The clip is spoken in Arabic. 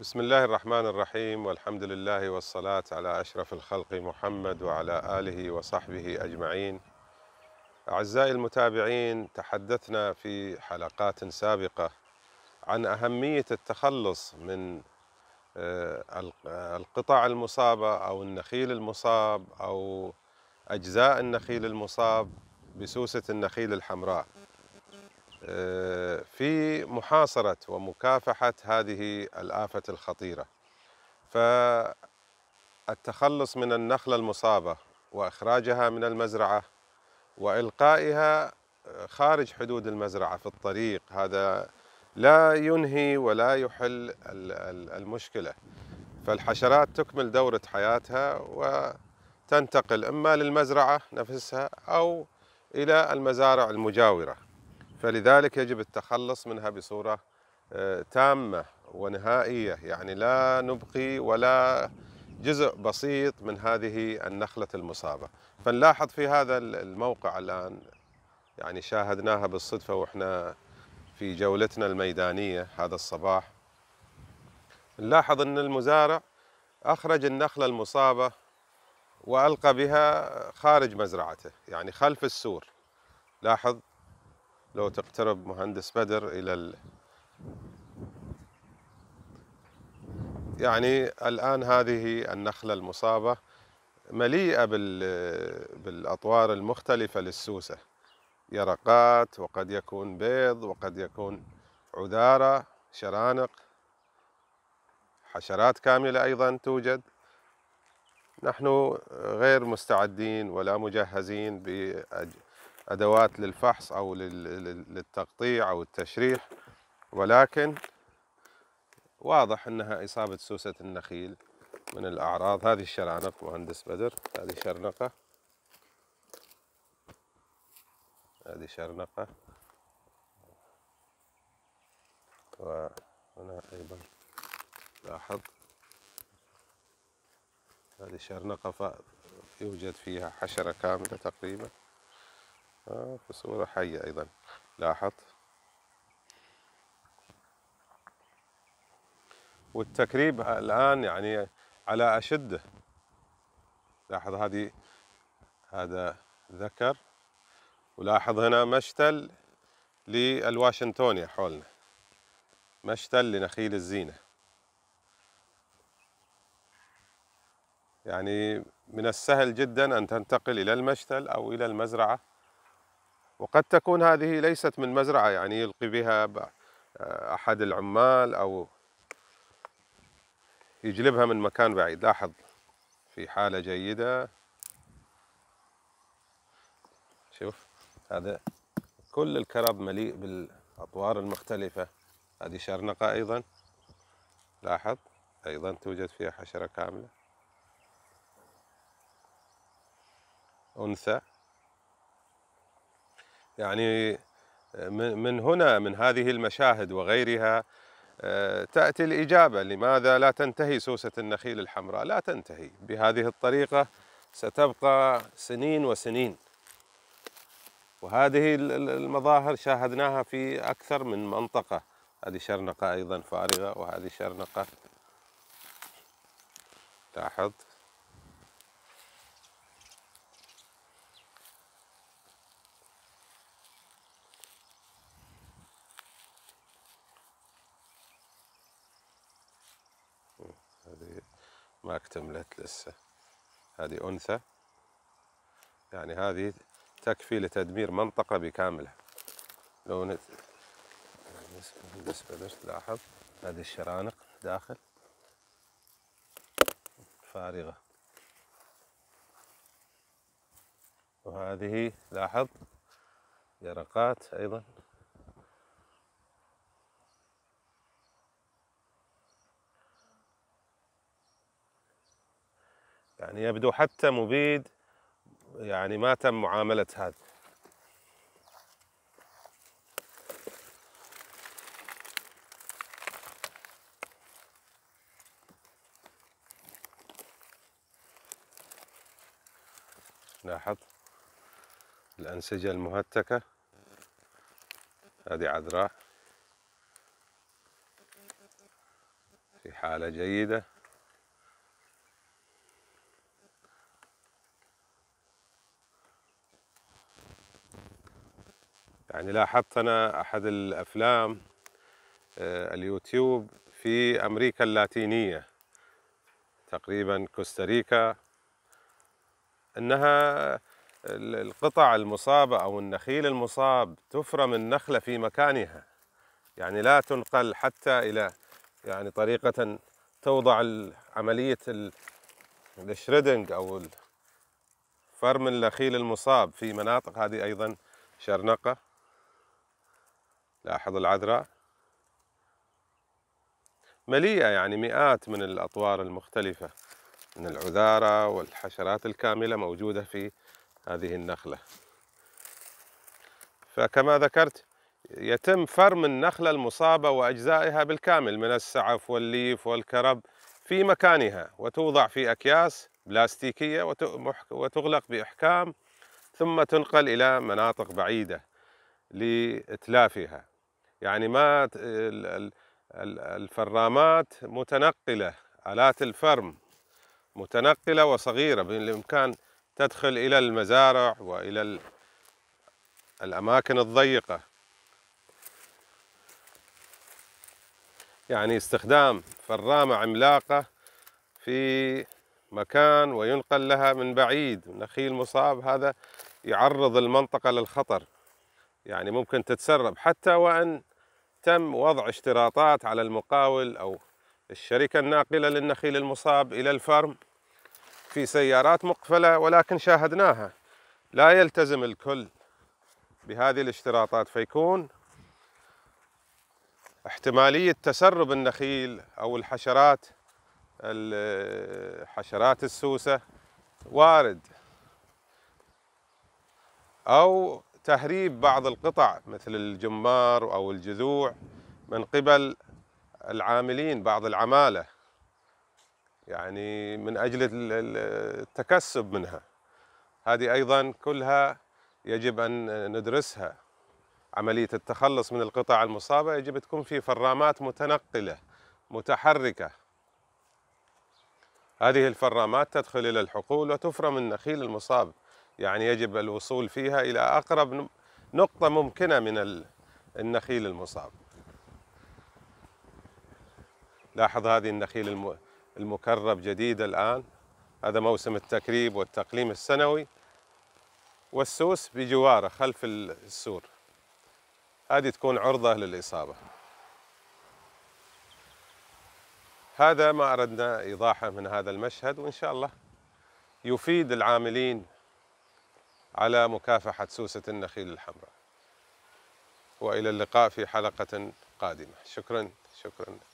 بسم الله الرحمن الرحيم والحمد لله والصلاة على أشرف الخلق محمد وعلى آله وصحبه أجمعين أعزائي المتابعين تحدثنا في حلقات سابقة عن أهمية التخلص من آه، القطع المصابة أو النخيل المصاب أو أجزاء النخيل المصاب بسوسة النخيل الحمراء آه، في محاصرة ومكافحة هذه الآفة الخطيرة فالتخلص من النخلة المصابة وإخراجها من المزرعة وإلقائها آه، خارج حدود المزرعة في الطريق هذا لا ينهي ولا يحل المشكلة فالحشرات تكمل دورة حياتها وتنتقل إما للمزرعة نفسها أو إلى المزارع المجاورة فلذلك يجب التخلص منها بصورة آه، تامة ونهائية يعني لا نبقي ولا جزء بسيط من هذه النخلة المصابة فنلاحظ في هذا الموقع الآن يعني شاهدناها بالصدفة وإحنا في جولتنا الميدانية هذا الصباح نلاحظ أن المزارع أخرج النخلة المصابة وألقى بها خارج مزرعته يعني خلف السور لاحظ لو تقترب مهندس بدر إلى ال... يعني الآن هذه النخلة المصابة مليئة بال... بالأطوار المختلفة للسوسة يرقات وقد يكون بيض وقد يكون عذارة شرانق حشرات كاملة أيضا توجد نحن غير مستعدين ولا مجهزين ادوات للفحص او للتقطيع او التشريح ولكن واضح انها اصابه سوسه النخيل من الاعراض هذه الشرانق مهندس بدر هذه شرنقه هذه شرنقه وهنا ايضا لاحظ هذه شرنقه يوجد فيها حشره كامله تقريبا آه في صورة حية أيضا لاحظ والتكريب الآن يعني على أشده لاحظ هذه هذا ذكر ولاحظ هنا مشتل للواشنطونيا حولنا مشتل لنخيل الزينة يعني من السهل جدا أن تنتقل إلى المشتل أو إلى المزرعة وقد تكون هذه ليست من مزرعة يعني يلقي بها آه، أحد العمال أو يجلبها من مكان بعيد لاحظ في حالة جيدة شوف هذا كل الكرب مليء بالأطوار المختلفة هذه شرنقة أيضا لاحظ أيضا توجد فيها حشرة كاملة أنثى يعني آه، من هنا من هذه المشاهد وغيرها آه، تأتي الإجابة لماذا لا تنتهي سوسة النخيل الحمراء لا تنتهي بهذه الطريقة ستبقى سنين وسنين وهذه المظاهر شاهدناها في أكثر من منطقة هذه شرنقة أيضا فارغة وهذه شرنقة لاحظ ما اكتملت لسه هذه أنثى يعني هذه تكفي لتدمير منطقة بكاملها لو بالنسبة ليش تلاحظ هذه الشرانق داخل فارغة وهذه لاحظ يرقات أيضا يعني يبدو حتى مبيد يعني ما تم معاملة هذا لاحظ الأنسجة المهتكة هذه عذراء في حالة جيدة يعني لاحظت أنا أحد الأفلام آه، اليوتيوب في أمريكا اللاتينية تقريبا كوستاريكا أنها القطع المصابة أو النخيل المصاب تفرم النخلة في مكانها يعني لا تنقل حتى إلى يعني طريقة توضع عملية الشريدنج أو فرم النخيل المصاب في مناطق هذه أيضا شرنقة لاحظ العذراء مليئة يعني مئات من الأطوار المختلفة من العذارة والحشرات الكاملة موجودة في هذه النخلة فكما ذكرت يتم فرم النخلة المصابة وأجزائها بالكامل من السعف والليف والكرب في مكانها وتوضع في أكياس بلاستيكية وتغلق بإحكام ثم تنقل إلى مناطق بعيدة لإتلافها يعني ما الفرامات متنقلة آلات الفرم متنقلة وصغيرة بالإمكان تدخل إلى المزارع وإلى الأماكن الضيقة يعني استخدام فرامة عملاقة في مكان وينقل لها من بعيد نخيل مصاب هذا يعرض المنطقة للخطر يعني ممكن تتسرب حتى وأن تم وضع اشتراطات على المقاول أو الشركة الناقلة للنخيل المصاب إلى الفرم في سيارات مقفلة ولكن شاهدناها لا يلتزم الكل بهذه الاشتراطات فيكون احتمالية تسرب النخيل أو الحشرات حشرات السوسة وارد أو تهريب بعض القطع مثل الجمار أو الجذوع من قبل العاملين بعض العمالة يعني من أجل التكسب منها هذه أيضا كلها يجب أن ندرسها عملية التخلص من القطع المصابة يجب تكون في فرامات متنقلة متحركة هذه الفرامات تدخل إلى الحقول وتفرم النخيل المصاب يعني يجب الوصول فيها إلى أقرب نقطة ممكنة من النخيل المصاب لاحظ هذه النخيل المكرب جديدة الآن هذا موسم التكريب والتقليم السنوي والسوس بجواره خلف السور هذه تكون عرضة للإصابة هذا ما أردنا إيضاحه من هذا المشهد وإن شاء الله يفيد العاملين على مكافحة سوسة النخيل الحمراء وإلى اللقاء في حلقة قادمة شكرا شكرا